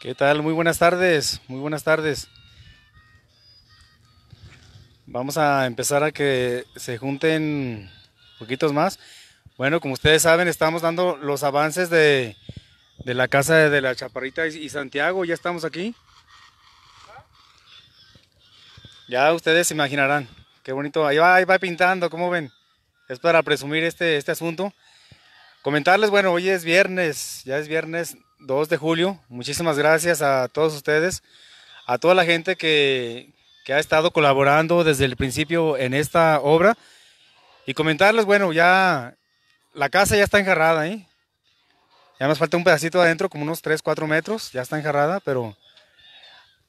¿Qué tal? Muy buenas tardes, muy buenas tardes. Vamos a empezar a que se junten poquitos más. Bueno, como ustedes saben, estamos dando los avances de, la casa de la Chaparrita y, Santiago. Ya estamos aquí. Ya ustedes se imaginarán. Qué bonito. Ahí va, ahí va pintando, ¿cómo ven? Es para presumir este, este asunto. Comentarles, bueno, hoy es viernes, ya es viernes 2 de julio. Muchísimas gracias a todos ustedes, a toda la gente que, ha estado colaborando desde el principio en esta obra. Y comentarles, bueno, ya la casa ya está enjarrada, ¿eh? Ya nos falta un pedacito adentro, como unos 3, 4 metros, ya está enjarrada, pero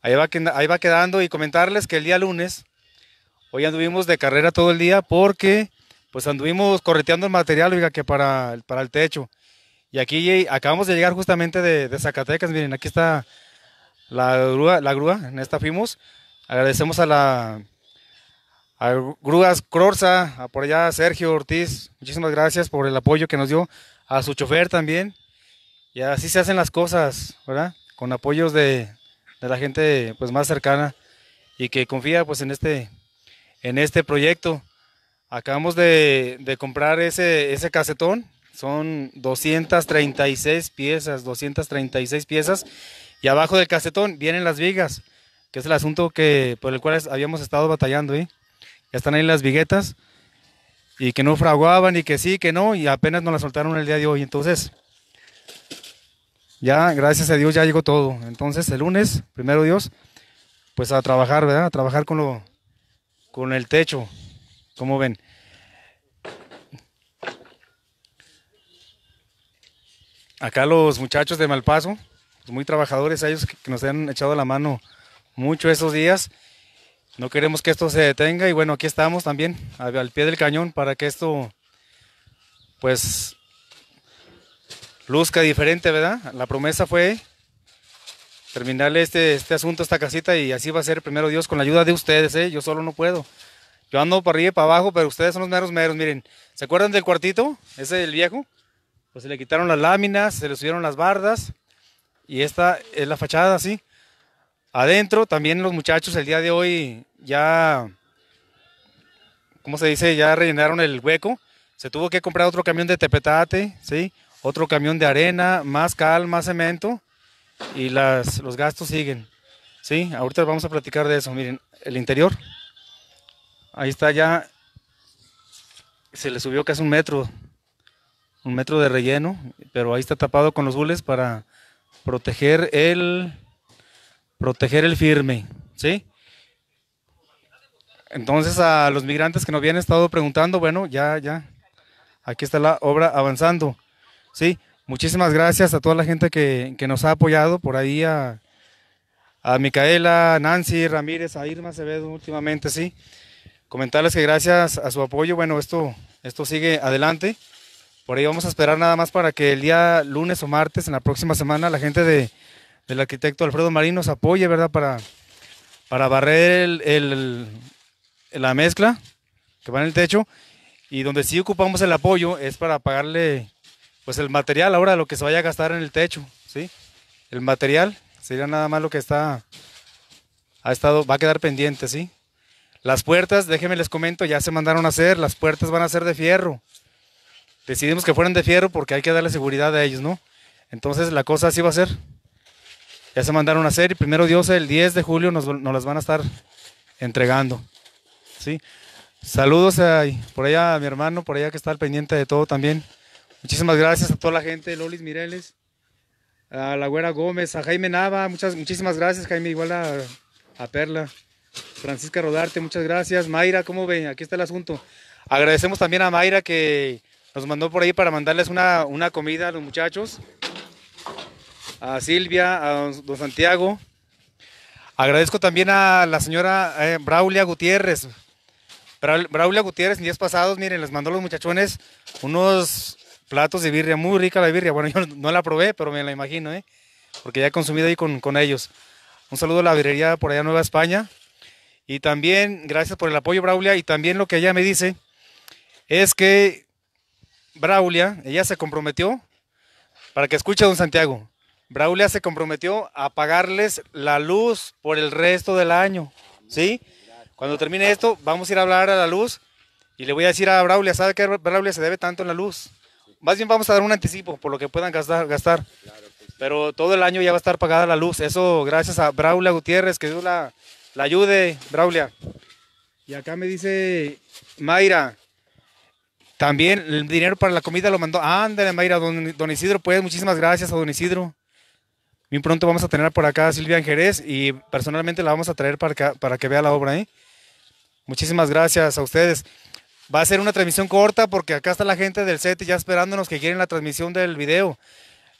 ahí va, ahí va quedando. Y comentarles que el día lunes, hoy anduvimos de carrera todo el día porque pues anduvimos correteando el material, oiga, que para, para el techo. Y aquí acabamos de llegar justamente de, Zacatecas, miren, aquí está la grúa, la grúa, en esta fuimos. Agradecemos a la a Grúas a por allá Sergio Ortiz, muchísimas gracias por el apoyo que nos dio, a su chofer también. Y así se hacen las cosas, ¿verdad? Con apoyos de, de la gente pues más cercana y que confía pues en este en este proyecto. Acabamos de, comprar ese, ese casetón. Son 236 piezas, 236 piezas. Y abajo del casetón vienen las vigas, que es el asunto que, por el cual habíamos estado batallando. ¿eh? Ya están ahí las viguetas. Y que no fraguaban y que sí, que no. Y apenas nos las soltaron el día de hoy. Entonces, ya, gracias a Dios, ya llegó todo. Entonces, el lunes, primero Dios, pues a trabajar, ¿verdad? A trabajar con, lo, con el techo como ven. Acá los muchachos de Malpaso, muy trabajadores, ellos que nos han echado la mano mucho esos días. No queremos que esto se detenga y bueno, aquí estamos también al pie del cañón para que esto pues luzca diferente, ¿verdad? La promesa fue terminarle este, este asunto, esta casita y así va a ser primero Dios con la ayuda de ustedes, ¿eh? Yo solo no puedo. Yo ando para arriba y para abajo, pero ustedes son los meros meros. Miren, ¿se acuerdan del cuartito? Ese del viejo. Pues se le quitaron las láminas, se le subieron las bardas. Y esta es la fachada, así. Adentro también los muchachos el día de hoy ya, ¿cómo se dice? Ya rellenaron el hueco. Se tuvo que comprar otro camión de tepetate, ¿sí? Otro camión de arena, más cal, más cemento. Y las, los gastos siguen, ¿sí? Ahorita vamos a platicar de eso. Miren, el interior. Ahí está ya. Se le subió casi un metro. Un metro de relleno. Pero ahí está tapado con los bules para proteger el. Proteger el firme. ¿Sí? Entonces a los migrantes que nos habían estado preguntando, bueno, ya, ya. Aquí está la obra avanzando. Sí, muchísimas gracias a toda la gente que, nos ha apoyado por ahí a, a Micaela, Nancy, Ramírez, a Irma ve últimamente, sí comentarles que gracias a su apoyo, bueno, esto, esto sigue adelante. Por ahí vamos a esperar nada más para que el día lunes o martes, en la próxima semana, la gente del arquitecto Alfredo Marín nos apoye, ¿verdad? Para, para barrer la mezcla que va en el techo. Y donde sí ocupamos el apoyo es para pagarle pues el material ahora, lo que se vaya a gastar en el techo, ¿sí? El material sería nada más lo que está, ha estado, va a quedar pendiente, ¿sí? Las puertas, déjenme les comento, ya se mandaron a hacer, las puertas van a ser de fierro. Decidimos que fueran de fierro porque hay que darle seguridad a ellos, ¿no? Entonces la cosa así va a ser. Ya se mandaron a hacer y primero Dios el 10 de julio nos, nos las van a estar entregando. ¿Sí? Saludos por allá a mi hermano, por allá que está al pendiente de todo también. Muchísimas gracias a toda la gente, Lolis Mireles, a la güera Gómez, a Jaime Nava, muchas, muchísimas gracias Jaime, igual a Perla. Francisca Rodarte, muchas gracias. Mayra, ¿cómo ven, Aquí está el asunto. Agradecemos también a Mayra que nos mandó por ahí para mandarles una, comida a los muchachos. A Silvia, a don Santiago. Agradezco también a la señora eh, Braulia Gutiérrez. Braulia Gutiérrez, en días pasados, miren, les mandó a los muchachones unos platos de birria, muy rica la birria. Bueno, yo no la probé, pero me la imagino, ¿eh? Porque ya he consumido ahí con, con ellos. Un saludo a la birrería por allá Nueva España. Y también, gracias por el apoyo, Braulia. Y también lo que ella me dice es que Braulia, ella se comprometió, para que escuche a don Santiago, Braulia se comprometió a pagarles la luz por el resto del año. ¿Sí? Cuando termine esto, vamos a ir a hablar a la luz y le voy a decir a Braulia, ¿sabe que Braulia se debe tanto en la luz? Más bien vamos a dar un anticipo por lo que puedan gastar. gastar. Pero todo el año ya va a estar pagada la luz. Eso gracias a Braulia Gutiérrez, que es la la ayude, Braulia. Y acá me dice Mayra, también el dinero para la comida lo mandó. Ándale, Mayra, don, don Isidro, pues muchísimas gracias a don Isidro. Bien pronto vamos a tener por acá a Silvia Jerez y personalmente la vamos a traer para que, vea la obra. ¿eh? Muchísimas gracias a ustedes. Va a ser una transmisión corta porque acá está la gente del set ya esperándonos que quieren la transmisión del video.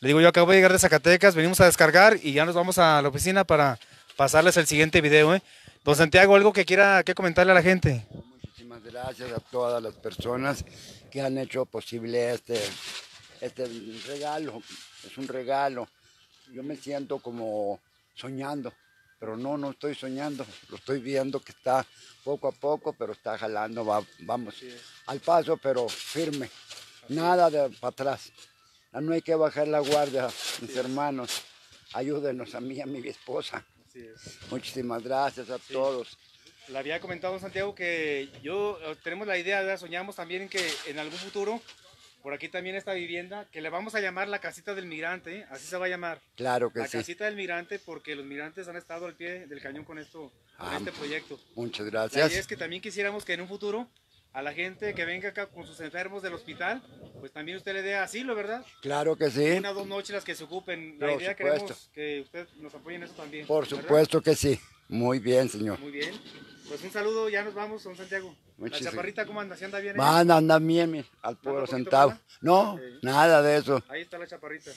Le digo, yo acabo de llegar de Zacatecas, venimos a descargar y ya nos vamos a la oficina para pasarles el siguiente video. ¿eh? Don Santiago, algo que quiera que comentarle a la gente. Muchísimas gracias a todas las personas que han hecho posible este, este regalo. Es un regalo. Yo me siento como soñando, pero no, no estoy soñando. Lo estoy viendo que está poco a poco, pero está jalando, vamos al paso, pero firme. Nada para atrás. No hay que bajar la guardia, mis hermanos. Ayúdenos a mí a mi esposa. Muchísimas gracias a todos. Le había comentado Santiago que yo tenemos la idea, soñamos también que en algún futuro, por aquí también esta vivienda, que le vamos a llamar la casita del migrante, ¿eh? así se va a llamar. Claro que la sí. La casita del migrante, porque los migrantes han estado al pie del cañón con esto, ah, este proyecto. Muchas gracias. Y es que también quisiéramos que en un futuro a la gente que venga acá con sus enfermos del hospital, pues también usted le dé asilo, ¿verdad? Claro que sí. Una o dos noches las que se ocupen. La idea supuesto. queremos que usted nos apoye en eso también. Por supuesto que sí. Muy bien, señor. Muy bien. Pues un saludo, ya nos vamos, don Santiago. La chaparrita, ¿cómo anda? si anda bien? Manda anda bien, al pueblo sentado. No, nada de eso. Ahí está la chaparrita.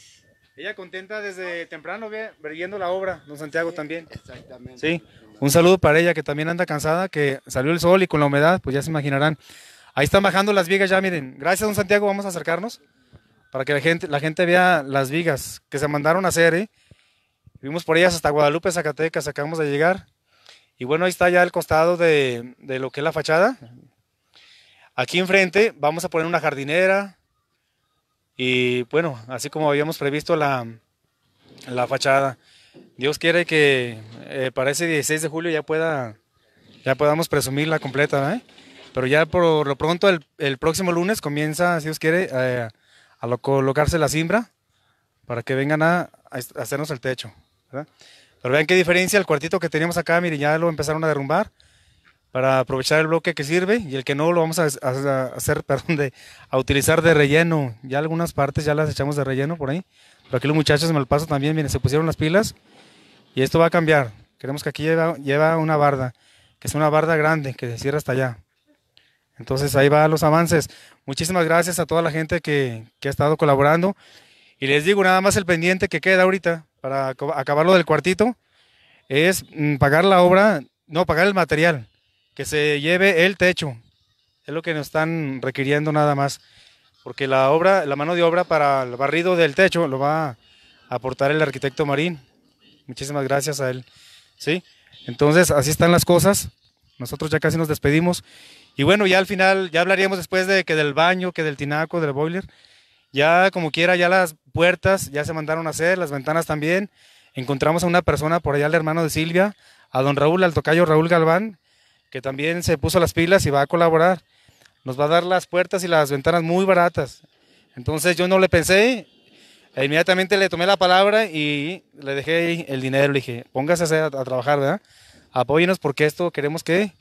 Ella contenta desde temprano, viendo la obra, don Santiago también. Exactamente. Sí, un saludo para ella que también anda cansada, que salió el sol y con la humedad, pues ya se imaginarán. Ahí están bajando las vigas ya, miren. Gracias, don Santiago, vamos a acercarnos para que la gente, la gente vea las vigas que se mandaron a hacer, Vimos ¿eh? por ellas hasta Guadalupe, Zacatecas, acabamos de llegar. Y bueno, ahí está ya el costado de, de lo que es la fachada. Aquí enfrente vamos a poner una jardinera, y bueno, así como habíamos previsto la, fachada, Dios quiere que eh, para ese 16 de julio ya, pueda, ya podamos presumirla completa, ¿eh? Pero ya por lo pronto el, próximo lunes comienza, si Dios quiere, eh, a colocarse la simbra para que vengan a, hacernos el techo, Pero vean qué diferencia el cuartito que teníamos acá, miren, ya lo empezaron a derrumbar para aprovechar el bloque que sirve y el que no lo vamos a, hacer, perdón, a utilizar de relleno. Ya algunas partes ya las echamos de relleno por ahí. Pero aquí los muchachos me lo paso también, miren, se pusieron las pilas y esto va a cambiar. Queremos que aquí lleva, una barda, que es una barda grande, que se cierra hasta allá. Entonces ahí van los avances. Muchísimas gracias a toda la gente que, que ha estado colaborando. Y les digo nada más el pendiente que queda ahorita para acabarlo del cuartito es mm, pagar la obra, no, pagar el material que se lleve el techo. Es lo que nos están requiriendo nada más. Porque la obra, la mano de obra para el barrido del techo lo va a aportar el arquitecto Marín. Muchísimas gracias a él. ¿Sí? Entonces, así están las cosas. Nosotros ya casi nos despedimos. Y bueno, ya al final, ya hablaríamos después de que del baño, que del tinaco, del boiler. Ya como quiera, ya las puertas ya se mandaron a hacer, las ventanas también. Encontramos a una persona por allá, el hermano de Silvia, a don Raúl, al tocayo Raúl Galván, que también se puso las pilas y va a colaborar. Nos va a dar las puertas y las ventanas muy baratas. Entonces yo no le pensé, inmediatamente le tomé la palabra y le dejé el dinero. Le dije, póngase a, trabajar, ¿verdad? Apóyenos porque esto queremos que,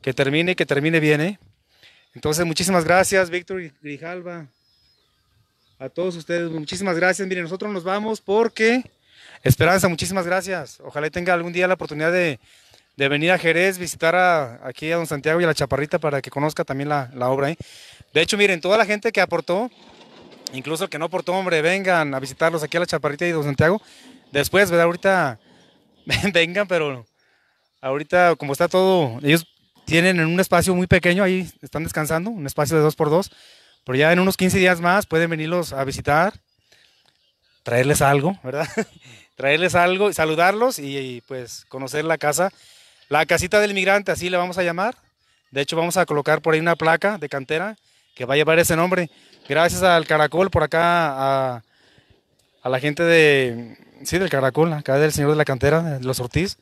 que termine, que termine bien, ¿eh? Entonces, muchísimas gracias, Víctor Grijalva. A todos ustedes, muchísimas gracias. Miren, nosotros nos vamos porque... Esperanza, muchísimas gracias. Ojalá tenga algún día la oportunidad de de venir a Jerez, visitar a, aquí a don Santiago y a la Chaparrita para que conozca también la, obra. De hecho, miren, toda la gente que aportó, incluso el que no aportó, hombre, vengan a visitarlos aquí a la Chaparrita y don Santiago. Después, ¿verdad? Ahorita vengan, pero ahorita como está todo, ellos tienen en un espacio muy pequeño, ahí están descansando, un espacio de dos por dos, pero ya en unos 15 días más pueden venirlos a visitar, traerles algo, ¿verdad? traerles algo, saludarlos y pues conocer la casa la casita del migrante, así le vamos a llamar. De hecho, vamos a colocar por ahí una placa de cantera que va a llevar ese nombre. Gracias al Caracol por acá, a, la gente de, sí, del Caracol, acá del señor de la cantera, los Ortiz.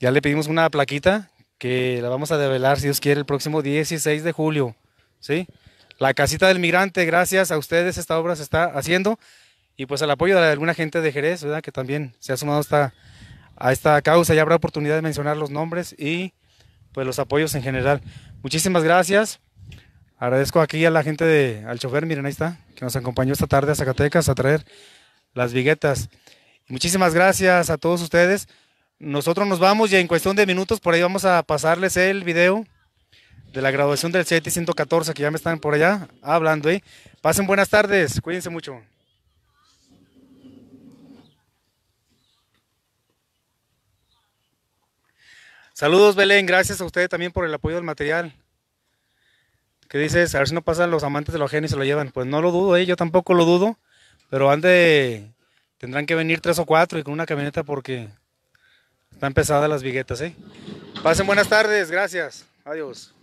Ya le pedimos una plaquita que la vamos a develar, si Dios quiere, el próximo 16 de julio. ¿sí? La casita del migrante, gracias a ustedes, esta obra se está haciendo. Y pues el apoyo de alguna gente de Jerez, ¿verdad? que también se ha sumado a esta a esta causa. Ya habrá oportunidad de mencionar los nombres y pues los apoyos en general. Muchísimas gracias. Agradezco aquí a la gente de al chofer, miren ahí está, que nos acompañó esta tarde a Zacatecas a traer las viguetas. Muchísimas gracias a todos ustedes. Nosotros nos vamos y en cuestión de minutos por ahí vamos a pasarles el video de la graduación del 714 que ya me están por allá hablando. ¿eh? Pasen buenas tardes, cuídense mucho. Saludos, Belén. Gracias a ustedes también por el apoyo del material. ¿Qué dices? A ver si no pasan los amantes de los genes y se lo llevan. Pues no lo dudo, ¿eh? yo tampoco lo dudo. Pero ande, tendrán que venir tres o cuatro y con una camioneta porque están pesadas las viguetas. ¿eh? Pasen buenas tardes. Gracias. Adiós.